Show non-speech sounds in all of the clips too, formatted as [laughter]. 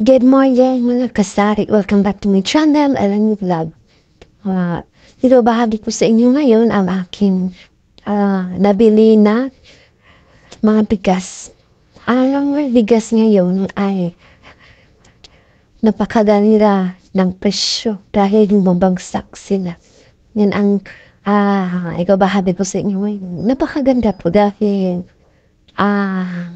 Good morning mga kasari! Welcome back to my channel, Alan Vlog. Uh, dito, bahagi ko sa inyo ngayon ang aking uh, nabili na mga bigas. Ang mga bigas ngayon ay napakaganira ng presyo dahil bumabagsak sila. Yan ang ah, uh, ikaw bahagi ko sa inyo Napakaganda po dahil ah,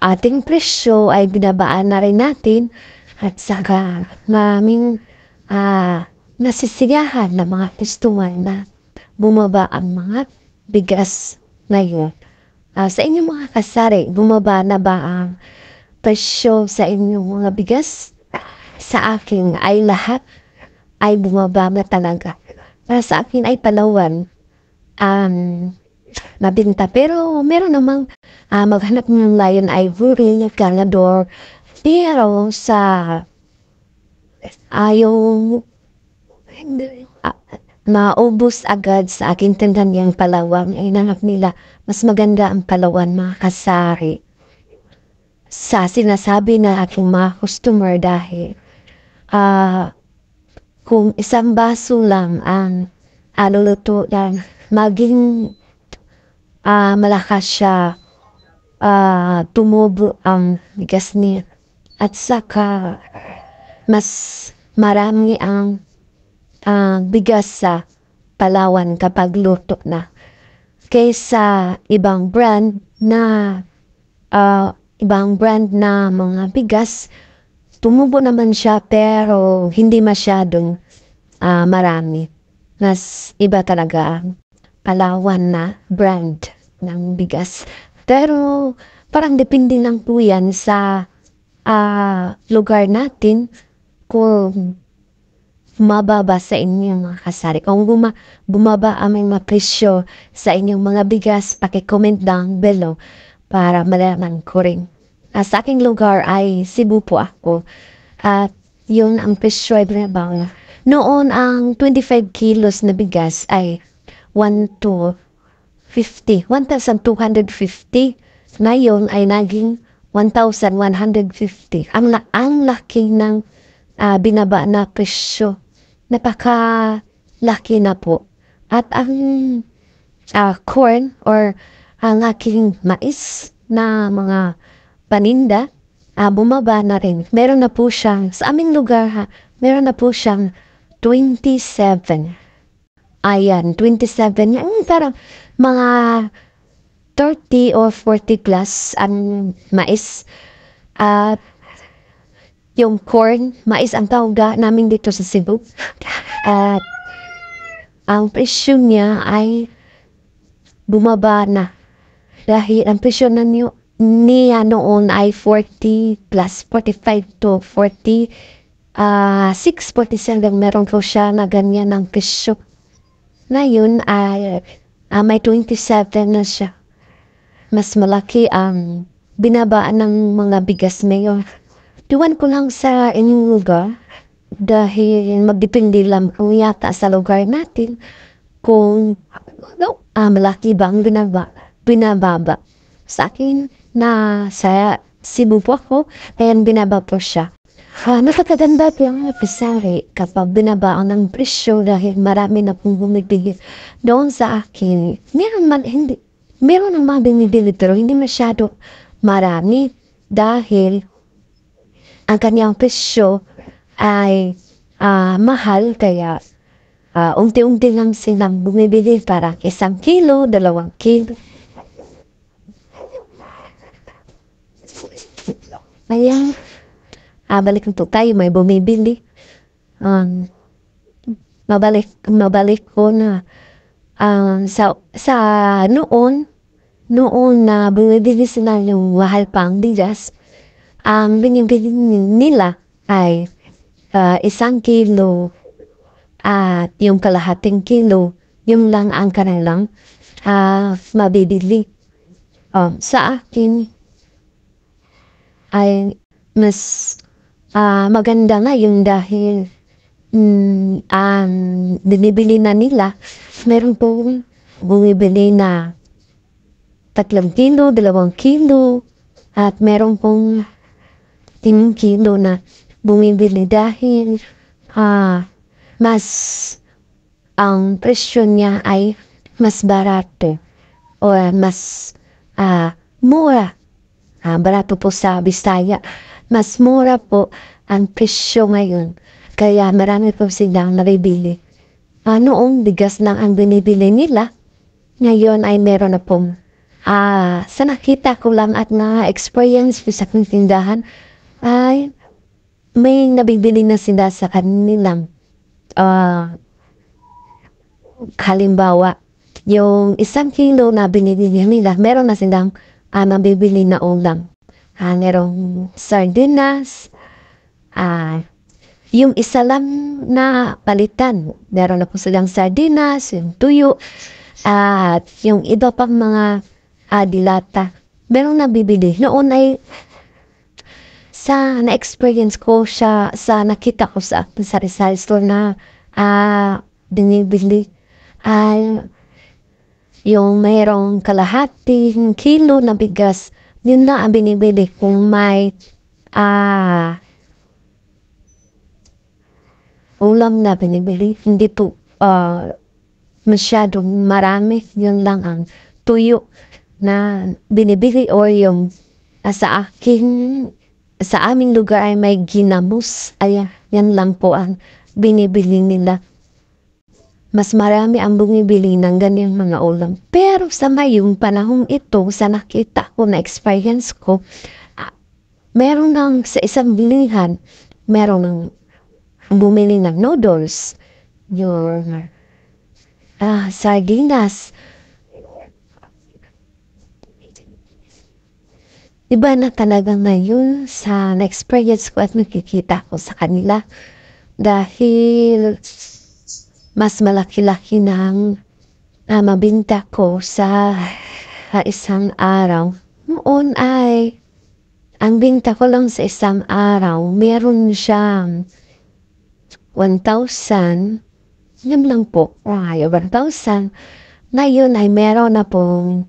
ating presyo ay binabaan na rin natin at saka maraming uh, nasisigahan ng mga customer na bumaba ang mga bigas ngayon. Uh, ah, sa inyong mga kasari, bumaba na ba ang presyo sa inyong mga bigas? Sa akin ay lahat ay bumaba na talaga. Para sa akin ay palawan. Um, nabinta. Pero meron namang uh, maghanap ng Lion Ivory, Ganador. Pero sa ayaw uh, ah, maubos agad sa akin tindan yung Palawan. Ay nanap nila, mas maganda ang Palawan mga kasari. Sa sinasabi na aking mga customer dahil uh, kung isang baso lang ang aluluto ng maging uh, malakas siya uh, tumubo ang bigas niya. At saka, mas marami ang uh, bigas sa Palawan kapag luto na kaysa ibang brand na uh, ibang brand na mga bigas tumubo naman siya pero hindi masyadong uh, marami mas iba talaga Palawan na brand ng bigas. Pero parang depende lang po yan sa uh, lugar natin kung mababa sa inyong mga kasari. Kung buma, bumaba ang mga presyo sa inyong mga bigas, pakicomment down below para malaman ko rin. Uh, sa aking lugar ay Cebu po ako. At uh, yun ang presyo ay Noon ang 25 kilos na bigas ay 1 1,250 ngayon ay naging 1,150. Ang, la ang laki ng uh, binaba na presyo. Napaka-laki na po. At ang uh, corn or ang aking mais na mga paninda, uh, bumaba na rin. Meron na po siyang, sa aming lugar ha, meron na po siyang 27 Ayan, 27. Yung parang mga 30 or 40 plus ang mais. uh, yung corn, mais ang tawag namin dito sa Cebu. [laughs] At ang presyo niya ay bumaba na. Dahil ang presyo na niyo, niya noon ay 40 plus 45 to 40 uh, 647 meron ko siya na ganyan ang presyo. Ngayon ay uh, may 27 na siya. Mas malaki ang binabaan ng mga bigas mayor. Tuwan ko lang sa inyong lugar dahil magdepende lang po yata sa lugar natin kung no, ah, malaki ba ang binaba, binababa. Sa akin na sa Cebu po ako, kaya binaba po siya. Uh, ah, napataganda po yung episary kapag binabaon ng presyo dahil marami na pong bumibili doon sa akin. Meron man, hindi, meron ang mga binibili pero hindi masyado marami dahil ang kanyang presyo ay uh, mahal kaya uh, unti-unti lang silang bumibili para isang kilo, dalawang kilo. Ayan. Ah, balik na po tayo, may bumibili. Um, mabalik, mabalik ko na um, sa, sa noon, noon na bumibili sila ng mahal pang bigas, um, binibili nila ay uh, isang kilo at uh, yung kalahating kilo, yung lang ang kanilang uh, mabibili. Um, sa akin ay mas uh, maganda nga yun dahil mm, um, binibili na nila. Meron pong bumibili na tatlong kilo, dalawang kilo, at meron pong timong kilo na bumibili dahil uh, mas ang presyo niya ay mas barato o mas uh, mura. Uh, barato po sa Bisaya. Mas mura po ang presyo ngayon. Kaya marami po silang nabibili. Uh, noong bigas lang ang binibili nila, ngayon ay meron na po. Ah, sa nakita ko lang at na-experience ko sa tindahan, ay may nabibili na sila sa kanilang ah, halimbawa, yung isang kilo na binibili nila, meron na silang uh, ah, nabibili na ulam uh, merong sardinas, uh, yung isa lang na palitan, meron na po silang sardinas, yung tuyo, uh, yung iba pang mga adilata. Ah, dilata. Merong nabibili. Noon ay sa na-experience ko siya, sa nakita ko sa sa Rizal store na uh, binibili ay uh, yung mayroong kalahating kilo na bigas yun na ang binibili kung may ah, ulam na binibili. Hindi po uh, masyadong marami. Yun lang ang tuyo na binibili o yung uh, sa akin sa aming lugar ay may ginamos. Ay, yan lang po ang binibili nila. Mas marami ang bumibili ng ganyang mga ulam. Pero sa mayong panahong ito, sa nakita ko na experience ko, uh, meron ng sa isang bilihan, meron ng bumili ng noodles, your uh, sardinas, Iba na talagang na yun sa na-experience ko at nakikita ko sa kanila dahil mas malaki-laki ng uh, mabinta ko sa uh, isang araw. Noon ay ang binta ko lang sa isang araw, meron siyang 1,000, yun lang po, ay, 1,000. Ngayon ay meron na pong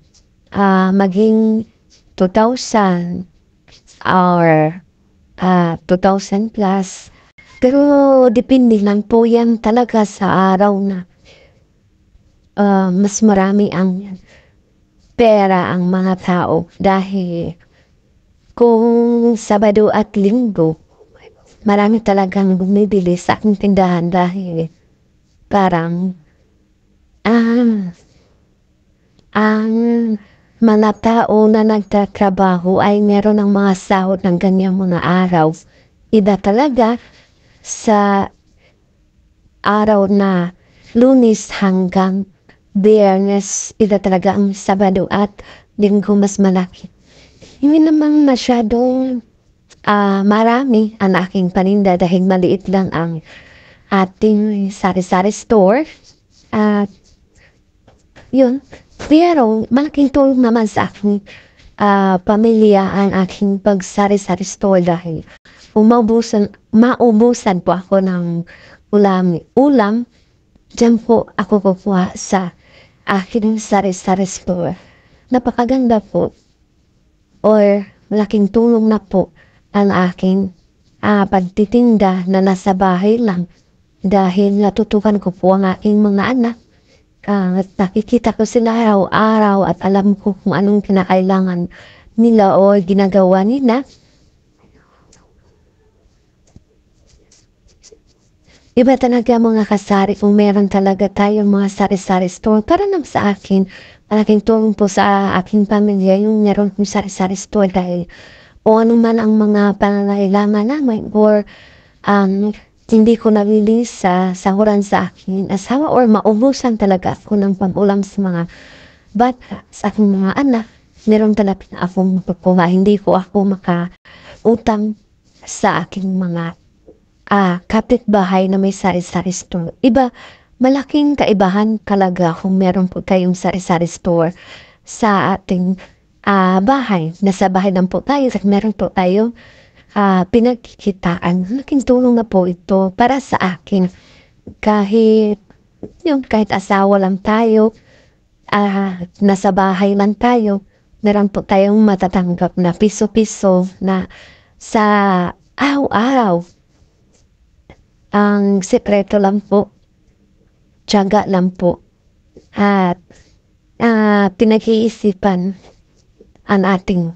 uh, maging 2,000 or uh, ah, 2,000 plus pero depende lang po yan talaga sa araw na uh, mas marami ang pera ang mga tao dahil kung Sabado at Linggo, marami talagang bumibili sa aking tindahan dahil parang ah, ang mga tao na nagtatrabaho ay meron ng mga sahod ng ganyan mga araw. Iba talaga sa araw na lunes hanggang biyernes, ito talaga ang Sabado at linggo mas malaki. Hindi naman masyadong uh, marami ang aking paninda dahil maliit lang ang ating sari-sari store. At yun, pero malaking tulong naman sa aking uh, pamilya ang aking pagsari-sari store dahil umaubusan, maubusan po ako ng ulam, ulam Diyan po ako kukuha sa aking saris-saris po. Napakaganda po. Or malaking tulong na po ang akin uh, pagtitinda na nasa bahay lang. Dahil natutukan ko po ang aking mga anak. Uh, at nakikita ko sila araw-araw at alam ko kung anong kinakailangan nila o ginagawa nila. Iba talaga mga kasari kung meron talaga tayong mga sari-sari store. Para lang sa akin, malaking tulong po sa aking pamilya yung meron kong sari-sari store dahil o ano man ang mga pananalaman namin or um, hindi ko nabilis sa sahuran sa akin asawa or maubusan talaga ako ng pangulam sa mga bata sa aking mga anak. Meron talaga akong pagkuma. Hindi ko ako makautang sa aking mga ah, kapitbahay na may sari-sari store. Iba, malaking kaibahan talaga kung meron po kayong sari-sari store sa ating ah, bahay. Nasa bahay lang po tayo at meron po tayo ah, pinagkikitaan. Malaking tulong na po ito para sa akin. Kahit, yung kahit asawa lang tayo, ah, nasa bahay lang tayo, meron po tayong matatanggap na piso-piso na sa araw-araw ang sikreto lang po, tiyaga lang po. At uh, pinag-iisipan ang ating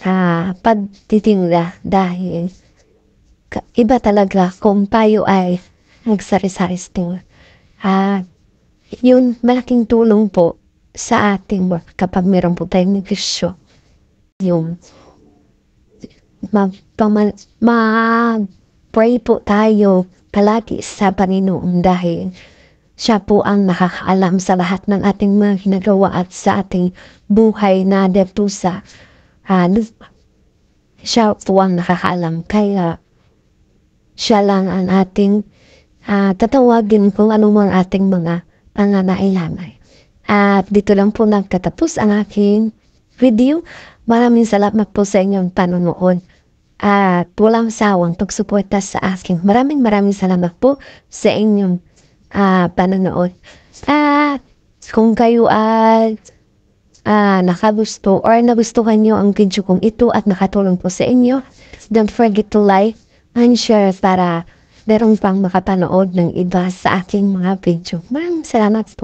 uh, ah, pagtitingla dahil iba talaga kung tayo ay nagsaris-saris tingla. At uh, yun, malaking tulong po sa ating work kapag meron po tayong negosyo. Yung mag-pray ma po tayo palagi sa Panginoon dahil siya po ang nakakaalam sa lahat ng ating mga ginagawa at sa ating buhay na depusa. Halos ah, siya po ang nakakaalam kaya siya lang ang ating uh, tatawagin kung ano mga ating mga pangangailangan. At dito lang po nagtatapos ang aking video. Maraming salamat po sa inyong panonood at walang sawang pagsuporta sa asking. Maraming maraming salamat po sa inyong uh, panonood. At kung kayo ay uh, nakagusto or nagustuhan nyo ang video kong ito at nakatulong po sa inyo, don't forget to like and share para meron pang makapanood ng iba sa aking mga video. Maraming salamat po.